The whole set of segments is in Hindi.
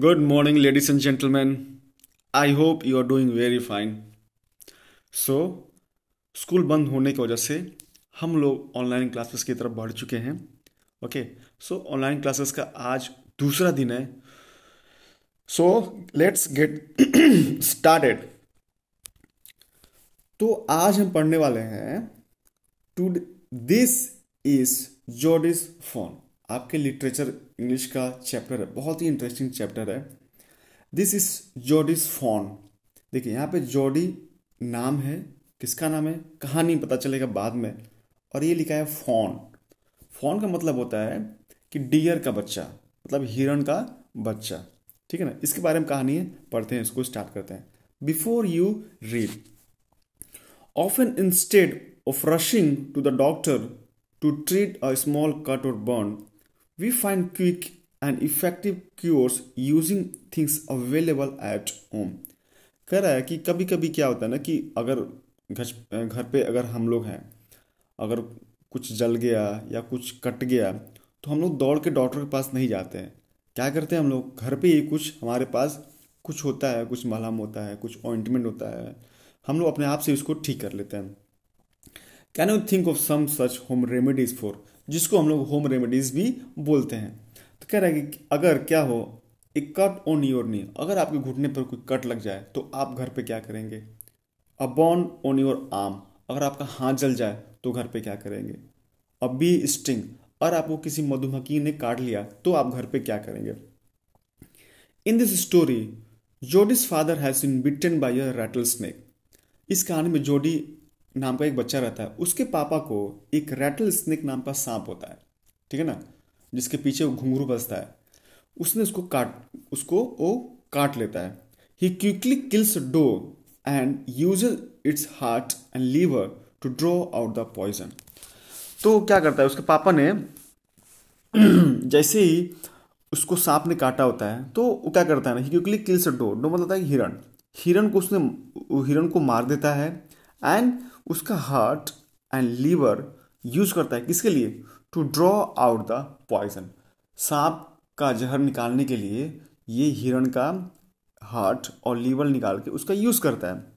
Good morning ladies and gentleman I hope you are doing very fine so school बंद होने की वजह से हम लोग ऑनलाइन क्लासेस की तरफ बढ़ चुके हैं ओके सो ऑनलाइन क्लासेस का आज दूसरा दिन है सो लेट्स गेट स्टार्टेड तो आज हम पढ़ने वाले हैं to this is Jody's fawn आपके लिटरेचर इंग्लिश का चैप्टर है बहुत ही इंटरेस्टिंग चैप्टर है दिस इज जॉडिस फॉन देखिए यहाँ पे जॉडी नाम है किसका नाम है कहानी पता चलेगा बाद में और ये लिखा है फॉन फॉन का मतलब होता है कि डियर का बच्चा मतलब हिरण का बच्चा ठीक है ना इसके बारे में कहानी है पढ़ते हैं इसको स्टार्ट करते हैं before you read of an instead of rushing to the doctor to treat a small cut और burn We find quick and effective cures using things available at home कह रहा है कि कभी कभी क्या होता है ना कि अगर घर घर पे अगर हम लोग हैं अगर कुछ जल गया या कुछ कट गया तो हम लोग दौड़ के डॉक्टर के पास नहीं जाते हैं क्या करते हैं हम लोग घर पे ही कुछ हमारे पास कुछ होता है कुछ मलहम होता है कुछ ऑइंटमेंट होता है हम लोग अपने आप से इसको ठीक कर लेते हैं can you think of some such home remedies for जिसको हम लोग होम रेमेडीज़ भी बोलते हैं तो कह रहा है कि अगर क्या हो एक कट ऑन योर नी अगर आपके घुटने पर कोई कट लग जाए तो आप घर पे क्या करेंगे अ बॉन ऑन योर आर्म अगर आपका हाथ जल जाए तो घर पे क्या करेंगे अब बी स्टिंग और आपको किसी मधुमक्खी ने काट लिया तो आप घर पे क्या करेंगे in this story Jody's father has bitten by a rattle snake इस कहानी में जोडी नाम का एक बच्चा रहता है उसके पापा को एक रैटल स्नेक नाम का सांप होता है ठीक है ना जिसके पीछे वो घुंघरू बसता है उसने उसको काट उसको वो काट लेता है he quickly kills doe and use its heart and liver to draw out the poison तो क्या करता है उसके पापा ने जैसे ही उसको सांप ने काटा होता है तो वो क्या करता है ना क्विकली किल्स डो डो मतलब होता है हिरण हिरण को उसने हिरण को मार देता है एंड उसका हार्ट एंड लीवर यूज करता है किसके लिए to draw out the poison सांप का जहर निकालने के लिए ये हिरण का हार्ट और लीवर निकाल के उसका यूज करता है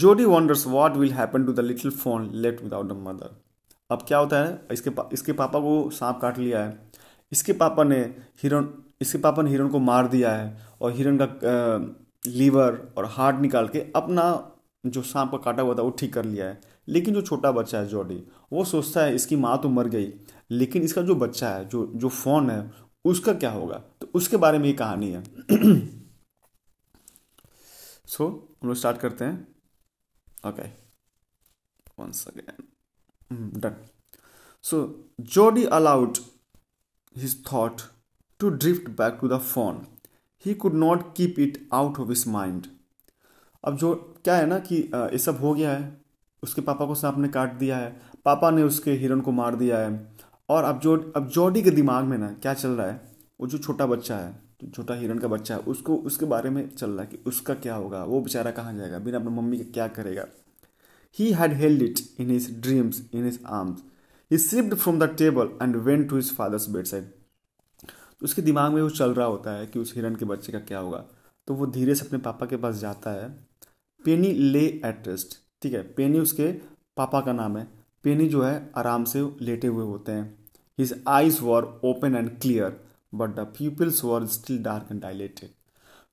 Jody wonders what will happen to the little fawn left without the mother अब क्या होता है इसके पा, इसके पापा को सांप काट लिया है इसके पापा ने हिरण इसके पापा ने हिरण को मार दिया है और हिरण का लीवर और हार्ट निकाल के अपना जो सांप का काटा हुआ था वो ठीक कर लिया है लेकिन जो छोटा बच्चा है जॉडी वो सोचता है इसकी माँ तो मर गई लेकिन इसका जो बच्चा है जो जो फोन है उसका क्या होगा तो उसके बारे में ये कहानी है सो हम लोग स्टार्ट करते हैं okay once again done so Jody allowed his thought to drift back to the fawn he could not keep it out of his mind अब जो क्या है ना कि ये सब हो गया है उसके पापा को सांप ने काट दिया है पापा ने उसके हिरन को मार दिया है और अब जो अब जॉडी के दिमाग में ना क्या चल रहा है वो जो छोटा बच्चा है जो छोटा हिरन का बच्चा है उसको उसके बारे में चल रहा है कि उसका क्या होगा वो बेचारा कहाँ जाएगा बिना अपने मम्मी का क्या करेगा he had held it in his dreams in his arms he slipped from the table and went to his father's bed side तो उसके दिमाग में वो चल रहा होता है कि उस हिरन के बच्चे का क्या होगा तो वो धीरे से अपने पापा के पास जाता है पेनी ले एट रेस्ट ठीक है पेनी उसके पापा का नाम है पेनी जो है आराम से लेटे हुए होते हैं his eyes were open and clear but the pupils were still dark and dilated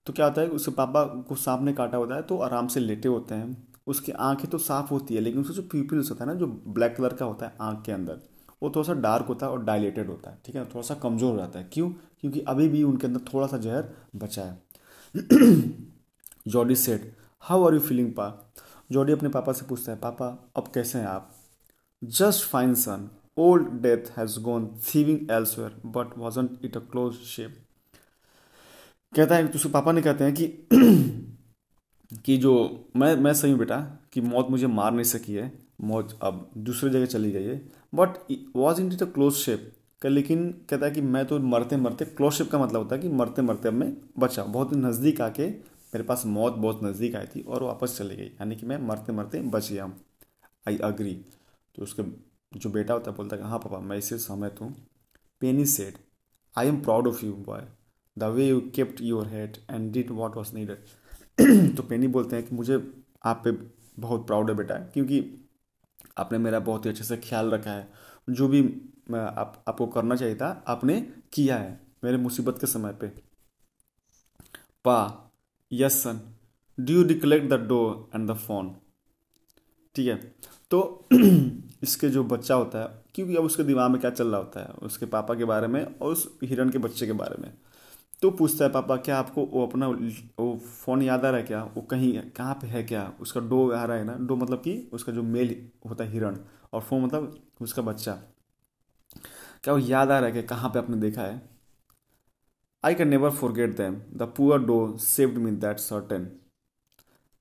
तो क्या होता है उसके पापा को सांप ने काटा होता है तो आराम से लेटे होते हैं उसकी आंखें तो साफ होती है लेकिन उसका जो पीपल्स होता है ना जो ब्लैक कलर का होता है आँख के अंदर वो थोड़ा सा डार्क होता है और डायलेटेड होता है ठीक है थोड़ा सा कमज़ोर हो जाता है क्यों क्योंकि अभी भी उनके अंदर थोड़ा सा जहर बचा है Jody said how are you feeling pa Jody अपने पापा से पूछता है पापा अब कैसे हैं आप just fine son old death has gone thieving elsewhere but wasn't it a close shave कहता है दूसरे तो उसके पापा ने कहते हैं कि कि जो मैं मैं सही हूँ बेटा कि मौत मुझे मार नहीं सकी है मौत अब दूसरी जगह चली गई है but wasn't it a close shave लेकिन कहता है कि मैं तो मरते मरते क्लोज शेप का मतलब होता है कि मरते मरते अब मैं बचा बहुत नज़दीक आके मेरे पास मौत बहुत नज़दीक आई थी और वापस चली गई यानी कि मैं मरते मरते बच गया आई अग्री तो उसके जो बेटा होता है बोलता है हाँ पापा मैं इसे सहमत हूँ Penny said I am proud of you boy the way you kept your head and did what was needed तो पेनी तो बोलते हैं कि मुझे आप पे बहुत प्राउड है बेटा क्योंकि आपने मेरा बहुत ही अच्छे से ख्याल रखा है जो भी आप आपको करना चाहिए था आपने किया है मेरे मुसीबत के समय पे pa yes son do you recollect the doe and the fawn ठीक है तो इसके जो बच्चा होता है क्योंकि अब उसके दिमाग में क्या चल रहा होता है उसके पापा के बारे में और उस हिरण के बच्चे के बारे में तो पूछता है पापा क्या आपको वो अपना वो फ़ोन याद आ रहा है क्या वो कहीं कहाँ पे है क्या उसका डो आ रहा है ना डो मतलब कि उसका जो मेल होता है हिरण और फोन मतलब उसका बच्चा क्या वो याद आ रहा है कि कहाँ पे आपने देखा है I can never forget them. The poor doe saved me, that's certain.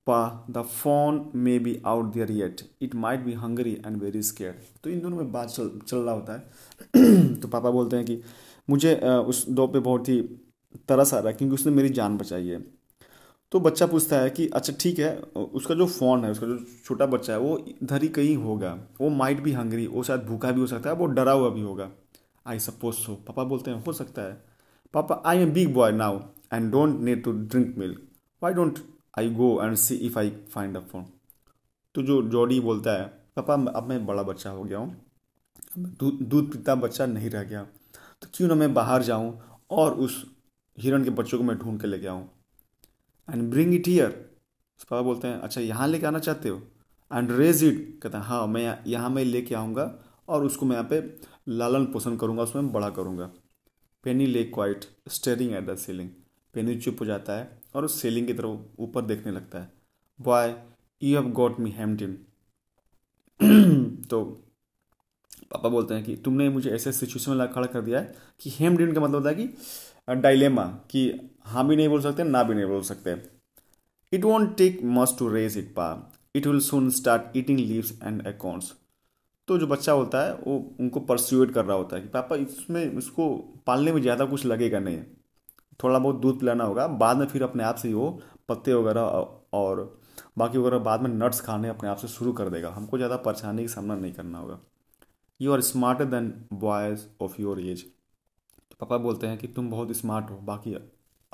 Pa, the fawn may be out there yet. It might be hungry and very scared. तो इन दोनों में बात चल चल रहा होता है तो पापा बोलते हैं कि मुझे उस डॉग पे बहुत ही तरस आ रहा है क्योंकि उसने मेरी जान बचाई है तो बच्चा पूछता है कि अच्छा ठीक है उसका जो फोन है उसका जो छोटा बच्चा है वो इधर ही कहीं होगा वो माइट भी हंगरी वो शायद भूखा भी हो सकता है वो डरा हुआ भी होगा आई सपोज सो पापा बोलते हैं हो सकता है Papa, I am big boy now and don't need to drink milk. Why don't I go and see if I find a phone? तो जो जॉडी बोलता है पापा अब मैं बड़ा बच्चा हो गया हूँ दूध पीता बच्चा नहीं रह गया तो क्यों ना मैं बाहर जाऊँ और उस हिरण के बच्चों को मैं ढूंढ के लेके आऊँ एंड ब्रिंग इट हीयर पापा बोलते हैं अच्छा यहाँ लेके आना चाहते हो एंड रेज इट कहते हैं हाँ मैं यहाँ मैं लेके आऊँगा और उसको मैं यहाँ पे लालन पोषण करूँगा उसमें बड़ा करूँगा Penny lay quiet staring at the ceiling Penny चुप हो जाता है और उस सीलिंग की तरफ ऊपर देखने लगता है boy you have got me them तो पापा बोलते हैं कि तुमने मुझे ऐसे सिचुएशन में खड़ा कर दिया है कि हेम्पटिन का मतलब होता है कि डायलेमा कि हाँ भी नहीं बोल सकते ना भी नहीं बोल सकते it won't take must to raise it pa it will soon start eating leaves and acorns तो जो बच्चा होता है वो उनको परस्यूएट कर रहा होता है कि पापा इसमें उसको पालने में ज़्यादा कुछ लगेगा नहीं थोड़ा बहुत दूध पिलाना होगा बाद में फिर अपने आप से ही वो पत्ते वगैरह और बाकी वगैरह बाद में नट्स खाने अपने आप से शुरू कर देगा हमको ज़्यादा परेशानी का सामना नहीं करना होगा you are smarter than boys of your age तो पापा बोलते हैं कि तुम बहुत स्मार्ट हो बाकी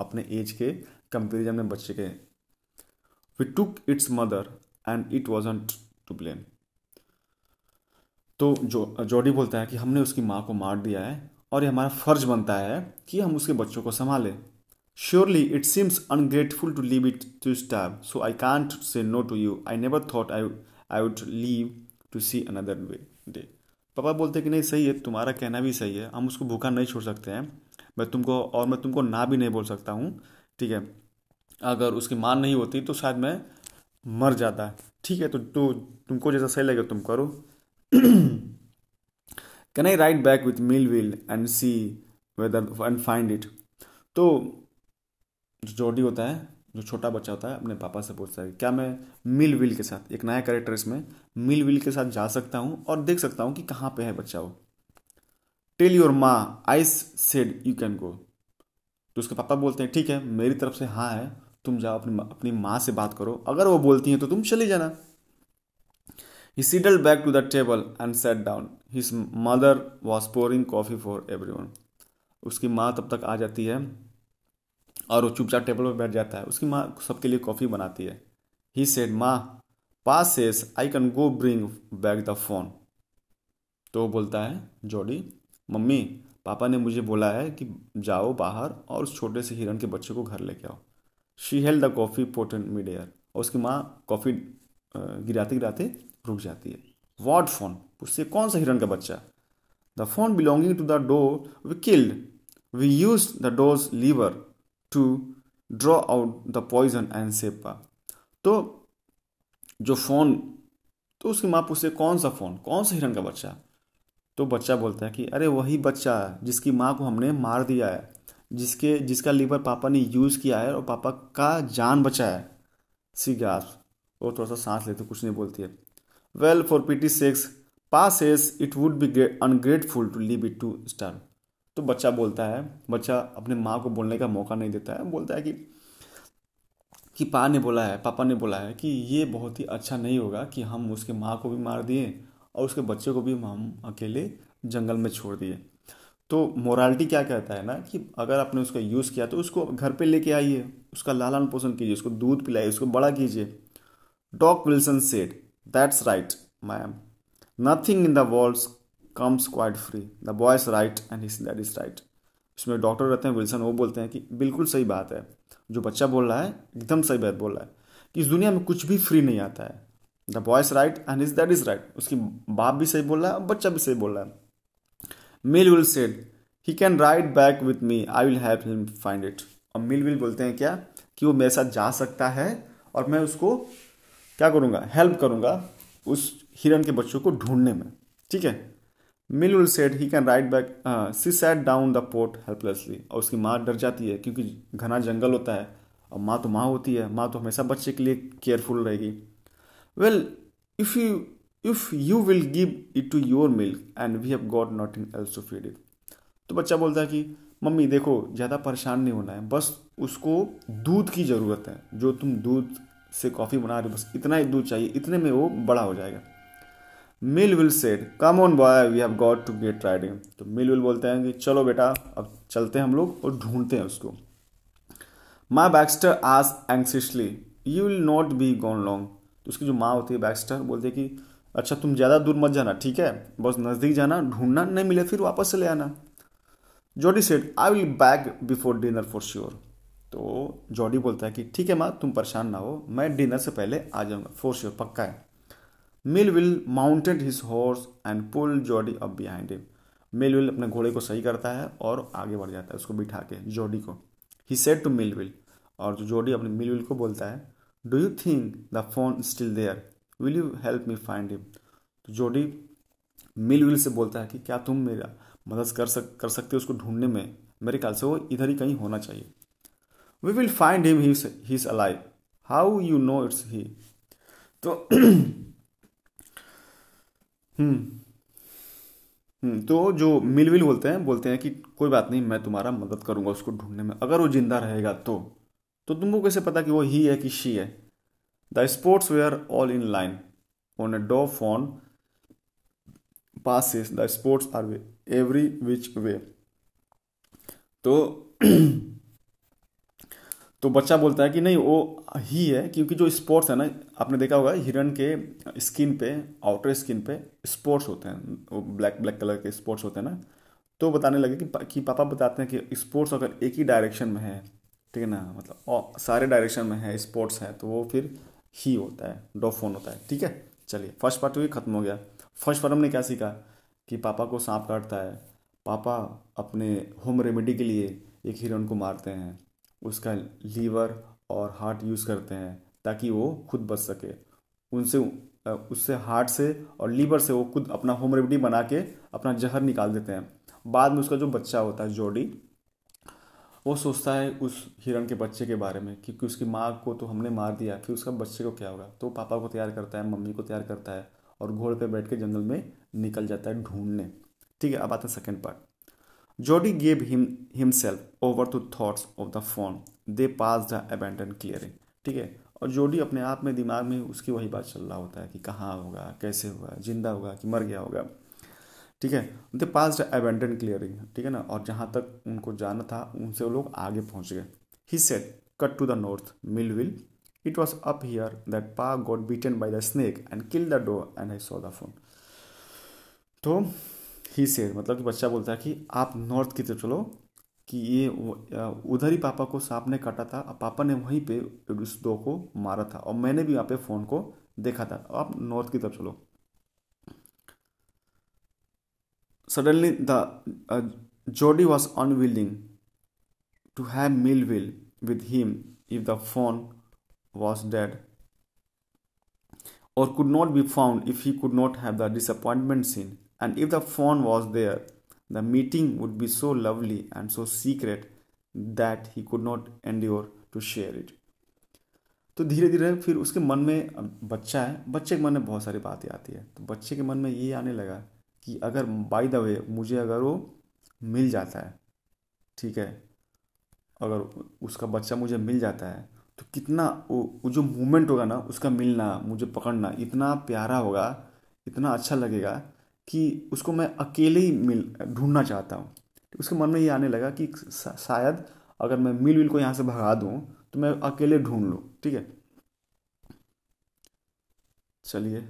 अपने एज के कंपेरिजन में बच्चे के we took its mother and it was to blame तो जो जॉडी बोलता है कि हमने उसकी माँ को मार दिया है और ये हमारा फर्ज बनता है कि हम उसके बच्चों को संभालें surely it seems ungrateful to leave it to starve so I I say no to you I never never I I would leave to see another way day पापा बोलते हैं कि नहीं सही है तुम्हारा कहना भी सही है हम उसको भूखा नहीं छोड़ सकते हैं मैं तुमको और मैं तुमको ना भी नहीं बोल सकता हूँ ठीक है अगर उसकी मान नहीं होती तो शायद मैं मर जाता ठीक है तो, तो तुमको जैसा सही लगे तुम करो can I ride back with Mill Wheel and see whether and find it तो जो जोडी होता है जो छोटा बच्चा होता है अपने पापा से पूछता है क्या मैं मिल विल के साथ एक नया कैरेक्टर इसमें मिल विल के साथ जा सकता हूँ और देख सकता हूँ कि कहाँ पे है बच्चा वो tell your ma I said you can go तो उसके पापा बोलते हैं ठीक है मेरी तरफ से हाँ है तुम जाओ अपनी अपनी माँ से बात करो अगर वो बोलती हैं तो तुम चले जाना He settled back to the table and sat down. His mother was pouring coffee for everyone. उसकी माँ तब तक आ जाती है और वो चुपचाप टेबल पर बैठ जाता है उसकी माँ सबके लिए कॉफ़ी बनाती है he said ma pa's says I can go bring back the fawn तो बोलता है जॉडी मम्मी पापा ने मुझे बोला है कि जाओ बाहर और उस छोटे से हिरण के बच्चे को घर लेके आओ she held the coffee pot in mid air और उसकी माँ कॉफ़ी गिराते गिराते रुक जाती है वॉट फोन उससे कौन सा हिरण का बच्चा the fawn belonging to the doe we killed we use the doe's liver to draw out the poison and सेपा तो जो फोन तो उसकी माँ पूछते कौन सा फोन कौन सा हिरण का बच्चा तो बच्चा बोलता है कि अरे वही बच्चा जिसकी माँ को हमने मार दिया है जिसके जिसका लीवर पापा ने यूज़ किया है और पापा का जान बचाया है सी गैस वो थोड़ा सा सांस लेते कुछ नहीं बोलती है Well, for pity's sakes pa says it would be ungrateful to leave it to starve तो बच्चा बोलता है बच्चा अपने माँ को बोलने का मौका नहीं देता है बोलता है कि कि पा ने बोला है पापा ने बोला है कि ये बहुत ही अच्छा नहीं होगा कि हम उसके माँ को भी मार दिए और उसके बच्चे को भी हम अकेले जंगल में छोड़ दिए तो मोरालिटी क्या कहता है ना कि अगर आपने उसका यूज़ किया तो उसको घर पे लेके आइए उसका लालन पोषण कीजिए उसको दूध पिलाइए उसको बड़ा कीजिए Doc Wilson said That's right, ma'am. Nothing in the world comes quite free the boy is right and his dad is right इसमें डॉक्टर रहते हैं विल्सन वो बोलते हैं कि बिल्कुल सही बात है जो बच्चा बोल रहा है एकदम सही बात बोल रहा है कि इस दुनिया में कुछ भी फ्री नहीं आता है the boy is right and his dad is right उसकी बाप भी सही बोल रहा है और बच्चा भी सही बोल रहा है मिल Wheel said he can ride back with me I will have him find it और मिल विल बोलते हैं क्या कि वो मेरे साथ जा सकता है और मैं उसको क्या करूंगा हेल्प करूंगा उस हिरण के बच्चों को ढूंढने में ठीक है Mill Wheel said he can ride back she sat down the pot helplessly और उसकी माँ डर जाती है क्योंकि घना जंगल होता है और माँ तो माँ होती है माँ तो हमेशा बच्चे के लिए केयरफुल रहेगी well if you if you will give it to your milk and we have got nothing else to feed it तो बच्चा बोलता है कि मम्मी देखो ज़्यादा परेशान नहीं होना है बस उसको दूध की ज़रूरत है जो तुम दूध से कॉफ़ी बना रहे हो बस इतना ही दूध चाहिए इतने में वो बड़ा हो जाएगा Mill Wheel said come on boy we have got to get riding तो मिल विल बोलते हैं कि चलो बेटा अब चलते हैं हम लोग और ढूंढते हैं उसको माँ बैक्स्टर आज anxiously you will not be gone long तो उसकी जो माँ होती है बैक्स्टर बोलती है कि अच्छा तुम ज़्यादा दूर मत जाना ठीक है बस नज़दीक जाना ढूंढना नहीं मिले फिर वापस चले आना Jody said I will back before dinner for sure तो जॉडी बोलता है कि ठीक है माँ तुम परेशान ना हो मैं डिनर से पहले आ जाऊँगा फोर श्योर पक्का है मिल Millwheel mounted his horse and pull Jody up behind him Millwheel अपने घोड़े को सही करता है और आगे बढ़ जाता है उसको बिठा के जॉडी को ही सेट टू मिल विल और जो तो जॉडी अपने मिल विल को बोलता है do you think the fawn still there will you help me find him तो जॉडी मिल विल से बोलता है कि क्या तुम मेरा मदद कर सक कर सकते हो उसको ढूंढने में मेरे ख्याल से वो इधर ही कहीं होना चाहिए we will find him he is alive how you know it's he तो हम्म, हम्म तो जो मिलविल बोलते हैं बोलते हैं कि कोई बात नहीं मैं तुम्हारा मदद करूंगा उसको ढूंढने में अगर वो जिंदा रहेगा तो तो तुमको कैसे पता कि वो ही है कि शी है the spots they are all in line on a doe fawn pass the spots are they every which way तो तो बच्चा बोलता है कि नहीं वो ही है क्योंकि जो स्पोर्ट्स है ना आपने देखा होगा हिरन के स्किन पे आउटर स्किन पे स्पोर्ट्स होते हैं वो ब्लैक ब्लैक कलर के स्पोर्ट्स होते हैं ना तो बताने लगे कि पा, कि पापा बताते हैं कि स्पोर्ट्स अगर एक ही डायरेक्शन में है ठीक है ना मतलब सारे डायरेक्शन में है स्पोर्ट्स है तो वो फिर ही होता है डोफोन होता है ठीक है चलिए फर्स्ट पार्ट भी खत्म हो गया फर्स्ट पार्ट हमने क्या सीखा कि पापा को सांप काटता है पापा अपने होम रेमेडी के लिए एक हिरन को मारते हैं उसका लीवर और हार्ट यूज़ करते हैं ताकि वो खुद बच सके उनसे उससे हार्ट से और लीवर से वो खुद अपना होम रेमेडी बना के अपना जहर निकाल देते हैं बाद में उसका जो बच्चा होता है जोडी वो सोचता है उस हिरण के बच्चे के बारे में क्योंकि उसकी माँ को तो हमने मार दिया फिर उसका बच्चे को क्या होगा तो पापा को तैयार करता है मम्मी को तैयार करता है और घोड़े पर बैठ के जंगल में निकल जाता है ढूंढने ठीक है अब आता है second part Jody gave him himself over to thoughts of the phone. They passed the abandoned clearing. ठीक है और जोडी अपने आप में दिमाग में उसकी वही बात चल रहा होता है कि कहाँ होगा कैसे होगा जिंदा होगा कि मर गया होगा ठीक है they pass the abandoned clearing ठीक है ना और जहाँ तक उनको जाना था उनसे वो लोग आगे पहुँच गए he set cut to the north Millwheel it was up here that Pa got beaten by the snake and kill the doe and I saw the fawn तो ही से मतलब कि बच्चा बोलता है कि आप नॉर्थ की तरफ चलो कि ये उधर ही पापा को सांप ने काटा था और पापा ने वहीं पे उस दो को मारा था और मैंने भी यहाँ पे फ़ोन को देखा था आप नॉर्थ की तरफ चलो suddenly the Jody was unwilling to have Millwheel with him if the fawn was dead or could not be found if he could not have the disappointment seen And if the phone was there, the meeting would be so lovely and so secret that he could not endure to share it. तो धीरे धीरे फिर उसके मन में बच्चा है बच्चे के मन में बहुत सारी बातें आती है तो बच्चे के मन में ये आने लगा कि अगर बाय द वे मुझे अगर वो मिल जाता है ठीक है अगर उसका बच्चा मुझे मिल जाता है तो कितना वो जो मूवमेंट होगा ना उसका मिलना मुझे पकड़ना इतना प्यारा होगा इतना अच्छा लगेगा कि उसको मैं अकेले ही मिल ढूंढना चाहता हूँ तो उसके मन में ये आने लगा कि शायद अगर मैं मिल विल को यहाँ से भगा दूँ तो मैं अकेले ढूंढ लूँ ठीक है चलिए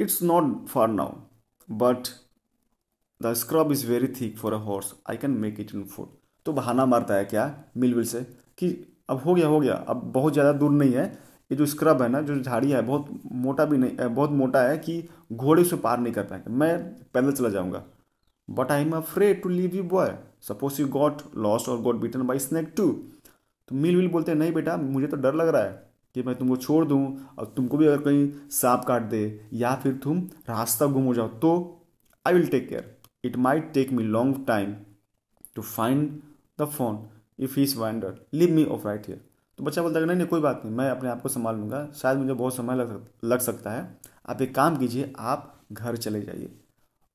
it's not far now but the scrub is very thick for a horse I can make it in foot तो बहाना मारता है क्या मिल विल से कि अब हो गया हो गया अब बहुत ज़्यादा दूर नहीं है ये जो स्क्रब है ना जो झाड़ी है बहुत मोटा भी नहीं बहुत मोटा है कि घोड़े से पार नहीं कर पाएंगे मैं पैदल चला जाऊँगा but I am afraid to leave you boy suppose you got lost or got beaten by snake too तो मिल विल बोलते हैं नहीं बेटा मुझे तो डर लग रहा है कि मैं तुमको छोड़ दूँ और तुमको भी अगर कहीं सांप काट दे या फिर तुम रास्ता गुम हो जाओ तो I will take care it might take me long time to find the fawn if he is wandered leave me off right here तो बच्चा बोलता है नहीं नहीं कोई बात नहीं मैं अपने आप को संभाल लूँगा शायद मुझे बहुत समय लग लग सकता है आप एक काम कीजिए आप घर चले जाइए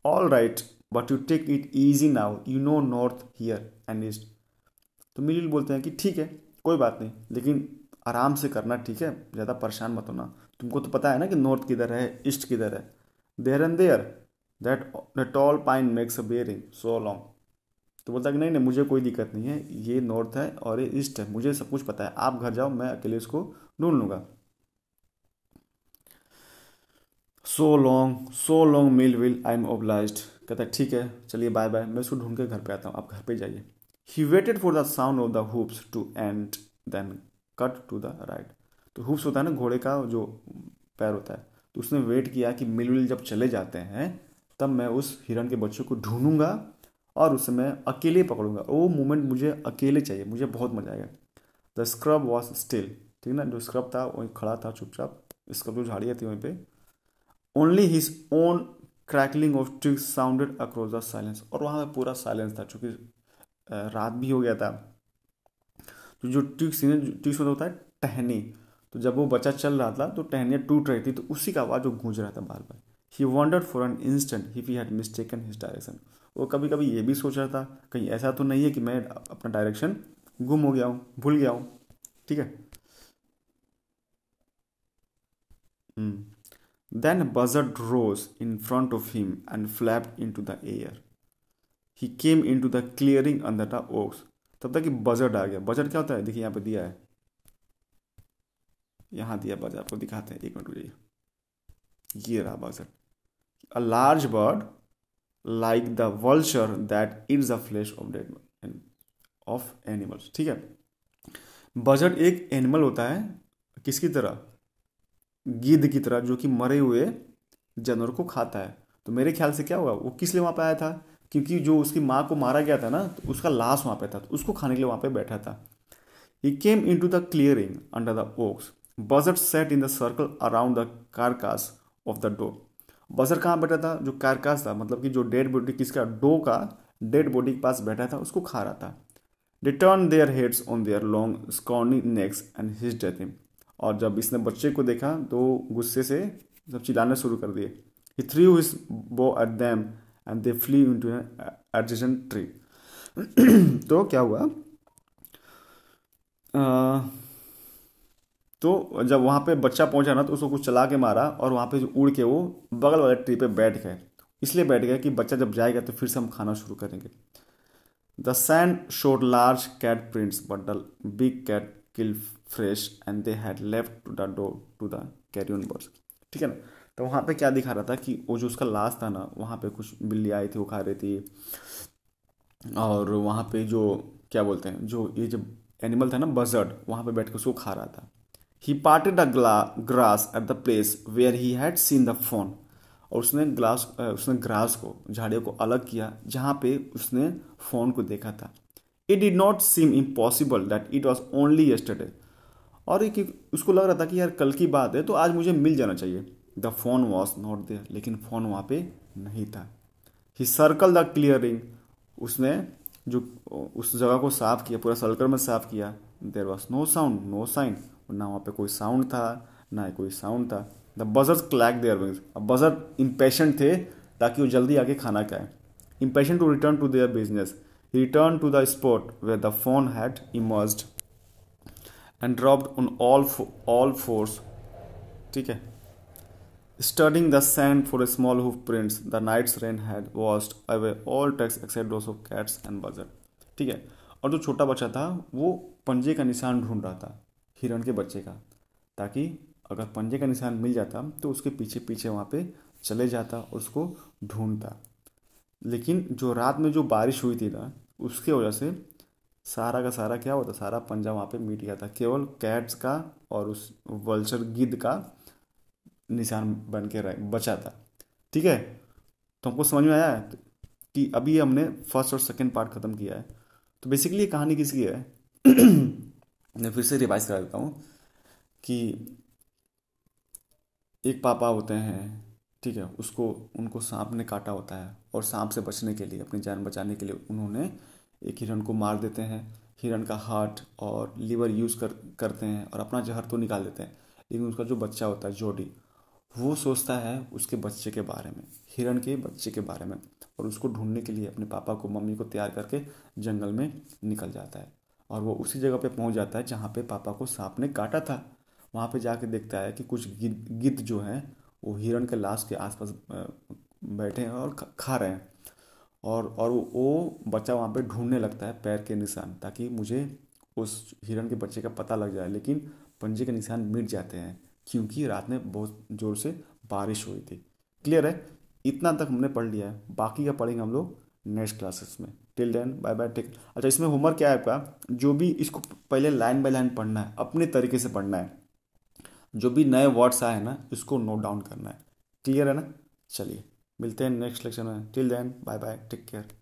all right but you take it easy now you know north here and east तो मिलिल बोलते हैं कि ठीक है कोई बात नहीं लेकिन आराम से करना ठीक है ज़्यादा परेशान मत होना तुमको तो पता है ना कि नॉर्थ किधर है ईस्ट किधर है there and there that the tall pine makes a bearing so long तो बोलता है कि नहीं नहीं मुझे कोई दिक्कत नहीं है ये नॉर्थ है और ये ईस्ट है मुझे सब कुछ पता है आप घर जाओ मैं अकेले इसको ढूंढ लूंगा so long so long Millwheel I am obliged कहता है ठीक है चलिए बाय बाय मैं इसको ढूंढ के घर पे आता हूँ आप घर पे जाइए he waited for the sound of the hoofs to end then cut to the right तो हुप्स होता है ना घोड़े का जो पैर होता है तो उसने वेट किया कि मिल विल जब चले जाते हैं तब मैं उस हिरण के बच्चों को ढूंढूंगा और उसे मैं अकेले पकड़ूंगा वो मोमेंट मुझे अकेले चाहिए मुझे बहुत मजा आएगा द स्क्रब वॉज स्टिल ठीक ना जो स्क्रब था वहीं खड़ा था चुपचाप स्क्रब जो झाड़ियाँ थी वहीं पे only his own crackling of twigs sounded across the silence और वहाँ पर पूरा साइलेंस था चूंकि रात भी हो गया था तो जो ट्रिक्स ट्रिक्स मतलब होता है टहनी तो जब वो बच्चा चल रहा था तो टहनियाँ टूट रही थी तो उसी का आवाज़ जो गूंज रहा था बार बार he wondered for an instant if he had mistaken his direction और कभी कभी ये भी सोच रहा था कहीं ऐसा तो नहीं है कि मैं अपना डायरेक्शन गुम हो गया हूँ भूल गया हूँ ठीक है then buzzard rose in front of him and flap into the air he came into the clearing under the oaks तब तक कि बजट आ गया बजट क्या होता है देखिए यहाँ पे दिया है यहाँ दिया बजट आपको दिखाते हैं एक मिनट ये रहा buzzard a large bird like the vulture that eats the flesh of dead of animals ठीक है बजट एक एनिमल होता है किसकी तरह गिद्ध की तरह जो कि मरे हुए जानवर को खाता है तो मेरे ख्याल से क्या होगा वो किस लिए वहाँ पर आया था क्योंकि जो उसकी माँ को मारा गया था ना तो उसका लाश वहाँ पे था तो उसको खाने के लिए वहाँ पे बैठा था he came into the clearing under the oaks buzzard sat in the circle around the carcass of the doe buzzard कहाँ बैठा था जो कारकास था मतलब कि जो डेड बॉडी किसका डो का डेड बॉडी के पास बैठा था उसको खा रहा था they turn their heads on their long scrawny necks and hissed at और जब इसने बच्चे को देखा तो गुस्से से जब चिल्लाने शुरू कर दिए he threw his bough at them and they flew into adjacent tree तो क्या हुआ तो जब वहाँ पे बच्चा पहुँचा ना तो उसको कुछ चला के मारा और वहाँ पे जो उड़ के वो बगल वाले ट्री पे बैठ गए इसलिए बैठ गए कि बच्चा जब जाएगा तो फिर से हम खाना शुरू करेंगे the sand showed large cat prints but the big cat kill fresh and they had left to the doe to the carrion birds ठीक है ना तो वहाँ पे क्या दिखा रहा था कि वो जो उसका लाश था ना वहाँ पे कुछ बिल्ली आई थी वो खा रही थी और वहाँ पे जो क्या बोलते हैं जो ये जब एनिमल था ना बजर्ड वहाँ पे बैठ के उसको खा रहा था he parted a grass at the place where he had seen the fawn और उसने ग्लास उसने ग्रास को झाड़ियों को अलग किया जहाँ पे उसने फोन को देखा था it did not seem impossible that it was only yesterday और एक उसको लग रहा था कि यार कल की बात है तो आज मुझे मिल जाना चाहिए the fawn was not there लेकिन फ़ोन वहाँ पे नहीं था ही सर्कल द क्लियरिंग उसने जो उस जगह को साफ किया पूरा सर्कल में साफ किया there was no sound no sign ना वहाँ पे कोई साउंड था ना कोई साउंड था the buzzard clack their wings अब बजर इम्पेशेंट थे ताकि वो जल्दी आके खाना खाएं impatient to return to their business return to the spot where the fawn had emerge and dropped on all all fours ठीक है studying the sand for small hoof prints, the night's rain had washed away all tracks except those of cats and buzzard ठीक है और जो छोटा बच्चा था वो पंजे का निशान ढूंढ रहा था हिरण के बच्चे का ताकि अगर पंजे का निशान मिल जाता तो उसके पीछे पीछे वहाँ पे चले जाता और उसको ढूंढता लेकिन जो रात में जो बारिश हुई थी ना उसके वजह से सारा का सारा क्या होता सारा पंजा वहाँ पे मिट गया था केवल कैट्स का और उस वल्चर गिद्ध का निशान बन के रह बचा था ठीक है तो हमको समझ में आया है कि अभी हमने फर्स्ट और सेकेंड पार्ट ख़त्म किया है तो बेसिकली ये कहानी किसकी है मैं फिर से रिवाइज करा देता हूँ कि एक पापा होते हैं ठीक है उसको उनको सांप ने काटा होता है और सांप से बचने के लिए अपनी जान बचाने के लिए उन्होंने एक हिरण को मार देते हैं हिरण का हार्ट और लीवर यूज़ कर करते हैं और अपना जहर तो निकाल देते हैं लेकिन उसका जो बच्चा होता है जोडी वो सोचता है उसके बच्चे के बारे में हिरण के बच्चे के बारे में और उसको ढूंढने के लिए अपने पापा को मम्मी को तैयार करके जंगल में निकल जाता है और वो उसी जगह पे पहुंच जाता है जहाँ पे पापा को सांप ने काटा था वहाँ पे जाके देखता है कि कुछ गिद गिद्ध जो हैं वो हिरण के लाश के आसपास बैठे हैं और खा रहे हैं और और वो बच्चा वहाँ पे ढूंढने लगता है पैर के निशान ताकि मुझे उस हिरण के बच्चे का पता लग जाए लेकिन पंजे के निशान मिट जाते हैं क्योंकि रात में बहुत ज़ोर से बारिश हुई थी क्लियर है इतना तक हमने पढ़ लिया है बाकी का पढ़ेंगे हम लोग नेक्स्ट क्लासेस में till then bye bye take अच्छा इसमें होमवर्क क्या है आपका जो भी इसको पहले लाइन बाय लाइन पढ़ना है अपने तरीके से पढ़ना है जो भी नए वर्ड्स आए हैं ना इसको नोट डाउन करना है क्लियर है ना चलिए मिलते हैं नेक्स्ट लेक्चर में till then bye bye take care